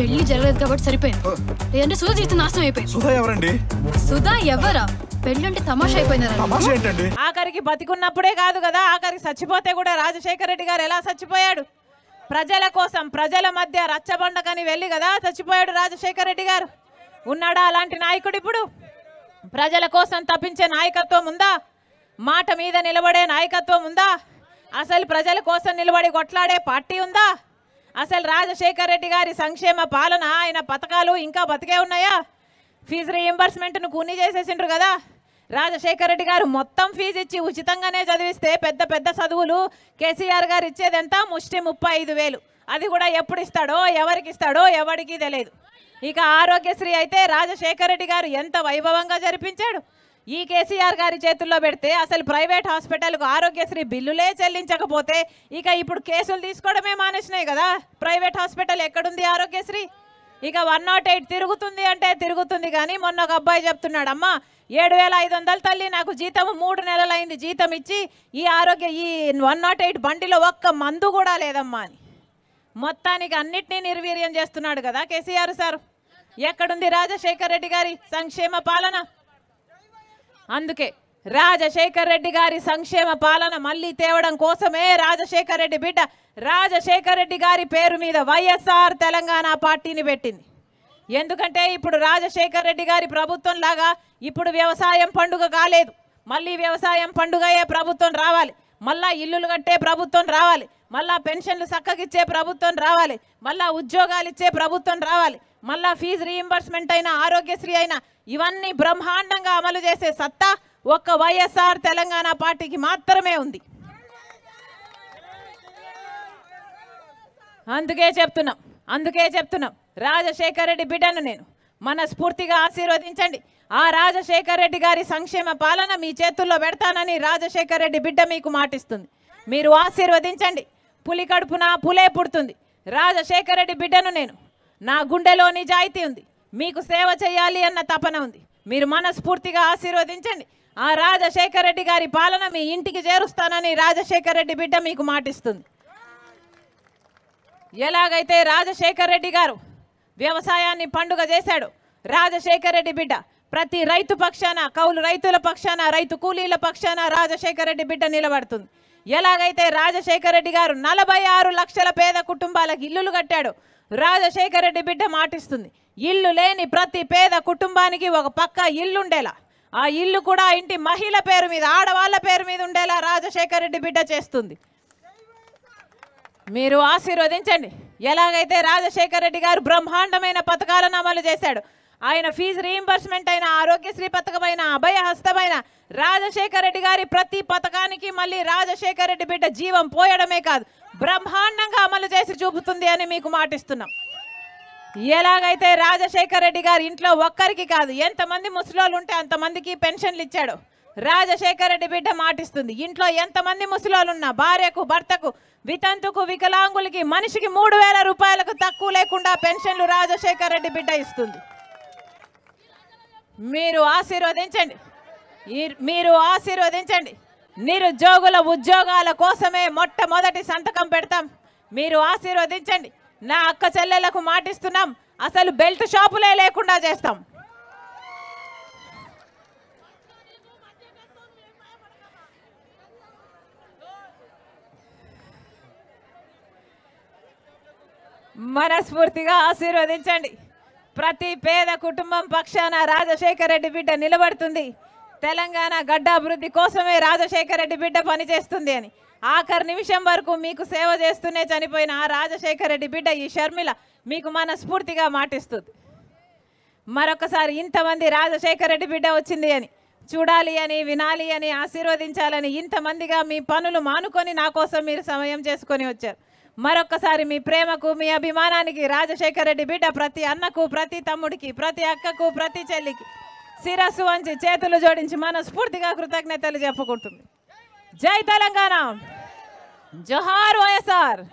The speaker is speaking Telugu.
పెళ్లి జరగలేదు కాబట్టి సరిపోయింది లేదంటే సుధా జీవితం నాశనం అయిపోయింది సుధా ఎవరండి సుధా ఎవరా పెళ్లి అంటే తమాషా అయిపోయింది ఆఖరికి బతికున్నప్పుడే కాదు కదా ఆఖరికి చచ్చిపోతే కూడా రాజశేఖర రెడ్డి గారు ఎలా చచ్చిపోయాడు ప్రజల కోసం ప్రజల మధ్య రచ్చబండకని వెళ్ళి కదా చచ్చిపోయాడు రాజశేఖర రెడ్డి గారు ఉన్నాడా అలాంటి నాయకుడు ఇప్పుడు ప్రజల కోసం తప్పించే నాయకత్వం ఉందా మాట మీద నిలబడే నాయకత్వం ఉందా అసలు ప్రజల కోసం నిలబడి కొట్లాడే పార్టీ ఉందా అసలు రాజశేఖర్ రెడ్డి గారి సంక్షేమ పాలన ఆయన పథకాలు ఇంకా బతికే ఉన్నాయా ఫీజు రీఎంబర్స్మెంట్ను కూని చేసేసిండ్రు కదా రాజశేఖర్ రెడ్డి గారు మొత్తం ఫీజు ఇచ్చి ఉచితంగానే చదివిస్తే పెద్ద పెద్ద చదువులు కేసీఆర్ గారు ఇచ్చేదంతా ముష్టి ముప్పై ఐదు వేలు అది కూడా ఎప్పుడు ఇస్తాడో ఎవరికి ఇస్తాడో ఎవరికి తెలియదు ఇక ఆరోగ్యశ్రీ అయితే రాజశేఖర్ రెడ్డి గారు ఎంత వైభవంగా జరిపించాడు ఈ కేసీఆర్ గారి చేతుల్లో పెడితే అసలు ప్రైవేట్ హాస్పిటల్కు ఆరోగ్యశ్రీ బిల్లులే చెల్లించకపోతే ఇక ఇప్పుడు కేసులు తీసుకోవడమే మానేసినాయి కదా ప్రైవేట్ హాస్పిటల్ ఎక్కడుంది ఆరోగ్యశ్రీ ఇక వన్ నాట్ ఎయిట్ తిరుగుతుంది అంటే తిరుగుతుంది కానీ మొన్న ఒక అబ్బాయి చెప్తున్నాడు అమ్మ ఏడు వేల ఐదు వందలు తల్లి నాకు జీతం మూడు నెలలైంది జీతం ఇచ్చి ఈ ఆరోగ్య ఈ వన్ నాట్ ఎయిట్ బండిలో ఒక్క మందు కూడా లేదమ్మా అని మొత్తానికి అన్నిటినీ నిర్వీర్యం చేస్తున్నాడు కదా కేసీఆర్ సార్ ఎక్కడుంది రాజశేఖర్ రెడ్డి గారి సంక్షేమ పాలన అందుకే రాజశేఖర్ రెడ్డి గారి సంక్షేమ పాలన మళ్ళీ తేవడం కోసమే రాజశేఖర్ రెడ్డి బిడ్డ రాజశేఖర్ రెడ్డి గారి పేరు మీద వైఎస్ఆర్ తెలంగాణ పార్టీని పెట్టింది ఎందుకంటే ఇప్పుడు రాజశేఖర్ రెడ్డి గారి ప్రభుత్వం లాగా ఇప్పుడు వ్యవసాయం పండుగ కాలేదు మళ్ళీ వ్యవసాయం పండుగయే ప్రభుత్వం రావాలి మళ్ళా ఇల్లులు కట్టే ప్రభుత్వం రావాలి మళ్ళా పెన్షన్లు చక్కగిచ్చే ప్రభుత్వం రావాలి మళ్ళా ఉద్యోగాలు ఇచ్చే ప్రభుత్వం రావాలి మళ్ళా ఫీజు రీఎంబర్స్మెంట్ అయినా ఆరోగ్యశ్రీ అయినా ఇవన్నీ బ్రహ్మాండంగా అమలు చేసే సత్తా ఒక్క వైఎస్ఆర్ తెలంగాణ పార్టీకి మాత్రమే ఉంది అందుకే చెప్తున్నాం అందుకే చెప్తున్నాం రాజశేఖర్ రెడ్డి బిడ్డను నేను మనస్ఫూర్తిగా ఆశీర్వదించండి ఆ రాజశేఖర్ రెడ్డి గారి సంక్షేమ పాలన మీ చేతుల్లో పెడతానని రాజశేఖర్ రెడ్డి బిడ్డ మీకు మాటిస్తుంది మీరు ఆశీర్వదించండి పులి కడుపున పులే పుడుతుంది రాజశేఖర్ రెడ్డి బిడ్డను నేను నా గుండెలో నిజాయితీ ఉంది మీకు సేవ చేయాలి అన్న తపన ఉంది మీరు మనస్ఫూర్తిగా ఆశీర్వదించండి ఆ రాజశేఖర్ రెడ్డి గారి పాలన మీ ఇంటికి చేరుస్తానని రాజశేఖర్ రెడ్డి బిడ్డ మీకు మాటిస్తుంది ఎలాగైతే రాజశేఖర్ రెడ్డి గారు వ్యవసాయాన్ని పండుగ చేశాడు రాజశేఖర రెడ్డి బిడ్డ ప్రతి రైతు పక్షాన కౌలు రైతుల పక్షాన రైతు కూలీల పక్షాన రాజశేఖర రెడ్డి బిడ్డ నిలబడుతుంది ఎలాగైతే రాజశేఖర రెడ్డి గారు నలభై ఆరు లక్షల పేద కుటుంబాలకు ఇల్లులు కట్టాడు రాజశేఖర రెడ్డి బిడ్డ మాటిస్తుంది ఇల్లు లేని ప్రతి పేద కుటుంబానికి ఒక పక్క ఇల్లుండేలా ఆ ఇల్లు కూడా ఇంటి మహిళ పేరు మీద ఆడవాళ్ళ పేరు మీద ఉండేలా రాజశేఖర రెడ్డి బిడ్డ చేస్తుంది మీరు ఆశీర్వదించండి ఎలాగైతే రాజశేఖర రెడ్డి గారు బ్రహ్మాండమైన పథకాలను అమలు చేశాడు ఆయన ఫీజు రీఎంబర్స్మెంట్ అయిన ఆరోగ్యశ్రీ పథకమైన అభయ హస్తమైన రాజశేఖర రెడ్డి గారి ప్రతి పథకానికి మళ్ళీ రాజశేఖర రెడ్డి బిడ్డ జీవం పోయడమే కాదు బ్రహ్మాండంగా అమలు చేసి చూపుతుంది అని మీకు మాటిస్తున్నాం ఎలాగైతే రాజశేఖర రెడ్డి గారు ఇంట్లో ఒక్కరికి కాదు ఎంతమంది ముసలోళ్ళు ఉంటే అంతమందికి పెన్షన్లు ఇచ్చాడు రాజశేఖర రెడ్డి బిడ్డ మాటిస్తుంది ఇంట్లో ఎంతమంది ముసలోళ్ళున్నా భార్యకు భర్తకు వితంతుకు వికలాంగులకి మనిషికి మూడు వేల రూపాయలకు తక్కువ లేకుండా పెన్షన్లు రాజశేఖర రెడ్డి బిడ్డ ఇస్తుంది మీరు ఆశీర్వదించండి మీరు ఆశీర్వదించండి నిరుద్యోగుల ఉద్యోగాల కోసమే మొట్టమొదటి సంతకం పెడతాం మీరు ఆశీర్వదించండి నా అక్క చెల్లెలకు మాటిస్తున్నాం అసలు బెల్ట్ షాపులే లేకుండా చేస్తాం మనస్ఫూర్తిగా ఆశీర్వదించండి ప్రతి పేద కుటుంబం పక్షాన రాజశేఖర రెడ్డి బిడ్డ నిలబడుతుంది తెలంగాణ గడ్డ అభివృద్ధి కోసమే రాజశేఖర రెడ్డి బిడ్డ పనిచేస్తుంది అని ఆఖరి నిమిషం వరకు మీకు సేవ చేస్తూనే చనిపోయిన ఆ రాజశేఖర రెడ్డి బిడ్డ ఈ షర్మిల మీకు మనస్ఫూర్తిగా మాటిస్తుంది మరొకసారి ఇంతమంది రాజశేఖర రెడ్డి బిడ్డ వచ్చింది అని చూడాలి అని వినాలి అని ఆశీర్వదించాలని ఇంతమందిగా మీ పనులు మానుకొని నా కోసం మీరు సమయం చేసుకొని వచ్చారు మరొక్కసారి మీ ప్రేమకు మీ అభిమానానికి రాజశేఖర్ రెడ్డి బిడ్డ ప్రతి అన్నకు ప్రతి తమ్ముడికి ప్రతి అక్కకు ప్రతి చెల్లికి శిరస్సు వంచి చేతులు జోడించి మనస్ఫూర్తిగా కృతజ్ఞతలు చెప్పుకుంటుంది జై తెలంగాణ జోహార్ వైఎస్ఆర్